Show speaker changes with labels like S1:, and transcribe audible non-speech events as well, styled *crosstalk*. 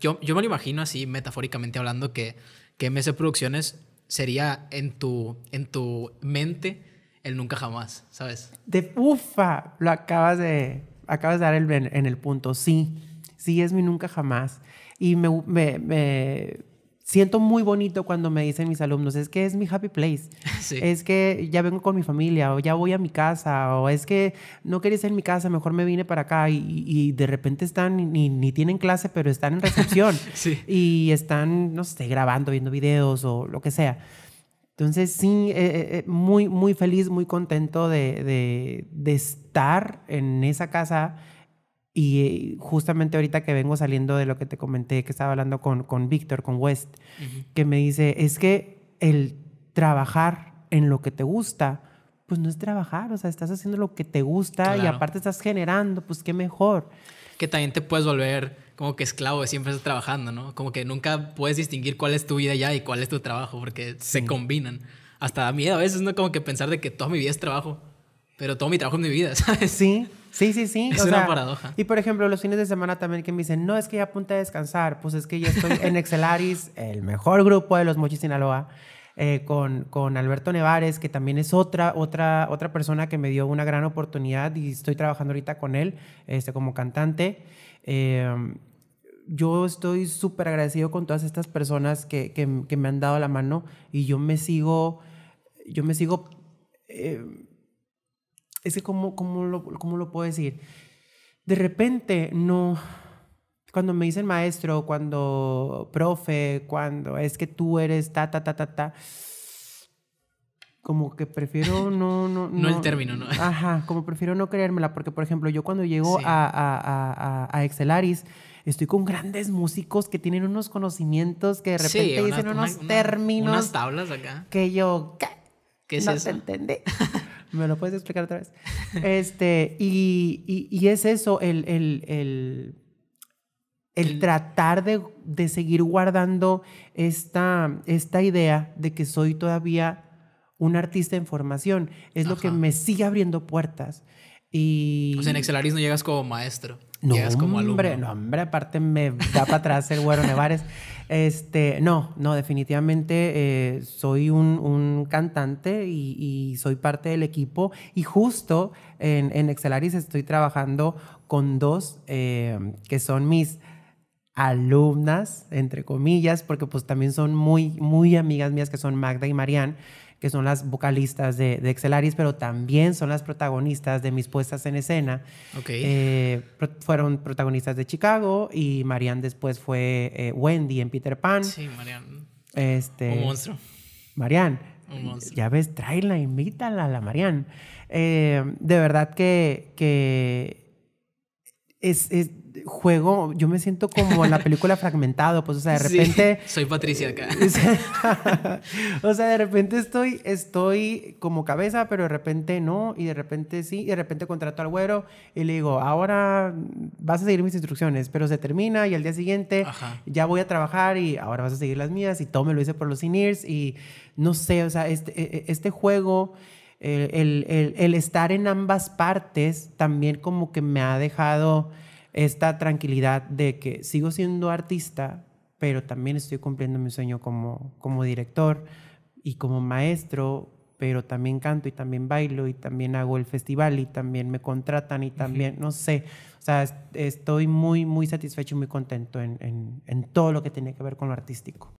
S1: yo, me lo imagino así, metafóricamente hablando, que, que MC Producciones sería
S2: en tu, en tu
S1: mente el nunca jamás, ¿sabes?
S2: De ufa, lo acabas de, acabas de dar el, en, el punto, sí, sí es mi nunca jamás. Y me, siento muy bonito cuando me dicen mis alumnos, es que es mi happy place, *laughs* es que ya vengo con mi familia o ya voy a mi casa o es que no quería ser en mi casa, mejor me vine para acá y, de repente están, ni, tienen clase, pero están en recepción *laughs* y están, no sé, grabando, viendo videos o lo que sea. Entonces, sí, eh, eh, eh, muy, muy feliz, muy contento de estar en esa casa y eh, justamente ahorita que vengo saliendo de lo que te comenté, que estaba hablando con, con Víctor, con West, que me dice, es que el trabajar en lo que te gusta, pues no es trabajar, o sea, estás haciendo lo que te gusta y aparte
S1: estás generando, pues qué mejor. Que también te puedes volver como que esclavo de siempre estás trabajando, ¿no? Como que nunca puedes distinguir cuál es tu vida ya y cuál es tu trabajo, porque se combinan. Hasta da miedo a veces, ¿no? Como que pensar de que toda mi vida es trabajo, pero todo mi trabajo es mi vida, *laughs* ¿sabes?
S2: Sí, Sí, sí, sí. Es una paradoja. Y por ejemplo, los fines de semana también que me dicen, no, es que ya apunta a descansar. Pues es que ya estoy en Excelaris, *laughs* el mejor grupo de los Mochis Sinaloa, eh, con, con Alberto Nevares, que también es otra, otra, otra persona que me dio una gran oportunidad y estoy trabajando ahorita con él este, como cantante. Em, yo estoy súper agradecido con todas estas personas que, que, me han dado la mano y yo me sigo, yo me sigo... Em, es que ¿cómo, lo, puedo decir? De repente no, cuando me dicen maestro, cuando profe, cuando es que tú eres ta, ta, ta, ta, ta, como que prefiero no, *laughs* no, no. no el término, ¿no? *laughs* Ajá, como prefiero no creérmela, porque por ejemplo, yo cuando llego a, a, a, a, Excelaris, estoy con grandes músicos que tienen unos conocimientos que de repente dicen unos términos. unas tablas acá. Que yo, ¿qué? ¿Qué es no eso? *laughs* ¿Me lo puedes explicar otra vez? Este, y, y, y es eso, el, el, el, el tratar de, de, seguir guardando esta, esta idea de que soy todavía un artista en formación. Es lo que me sigue abriendo puertas. Y... O en
S1: Excelaris no llegas como maestro. No, llegas como alumno. Hombre, no,
S2: hombre, aparte me da para atrás el güero Nevares. Este, no, no, definitivamente eh, soy un, cantante y, soy parte del equipo y justo en, Excelaris estoy trabajando con dos eh, que son mis alumnas, entre comillas, porque pues también son muy, muy amigas mías que son Magda y Marianne, que son las vocalistas de, Excelaris, pero también son las protagonistas de mis puestas en escena. Eh, fueron protagonistas de Chicago y Marianne después fue eh, Wendy en Peter Pan. Sí, Marianne. Este, Un monstruo. Marianne. Ya ves, tráela, invítala a la Marianne. Eh, de verdad que, que es, juego, yo me siento como en la película *laughs* fragmentado, pues, o sea, de repente... soy Patricia *laughs* o sea, de repente estoy, estoy como cabeza, pero de repente no, y de repente sí, y de repente contrato al güero y le digo, ahora vas a seguir mis instrucciones, pero se termina y al día siguiente ya voy a trabajar y ahora vas a seguir las mías y todo me lo hice por los inirs. y no sé, o sea, este, e, e, este juego... el, el estar en ambas partes también como que me ha dejado esta tranquilidad de que sigo siendo artista, pero también estoy cumpliendo mi sueño como, como director y como maestro, pero también canto y también bailo y también hago el festival y también me contratan y también, no sé, o sea, estoy muy, muy satisfecho y muy contento en todo lo que tiene que ver con lo artístico.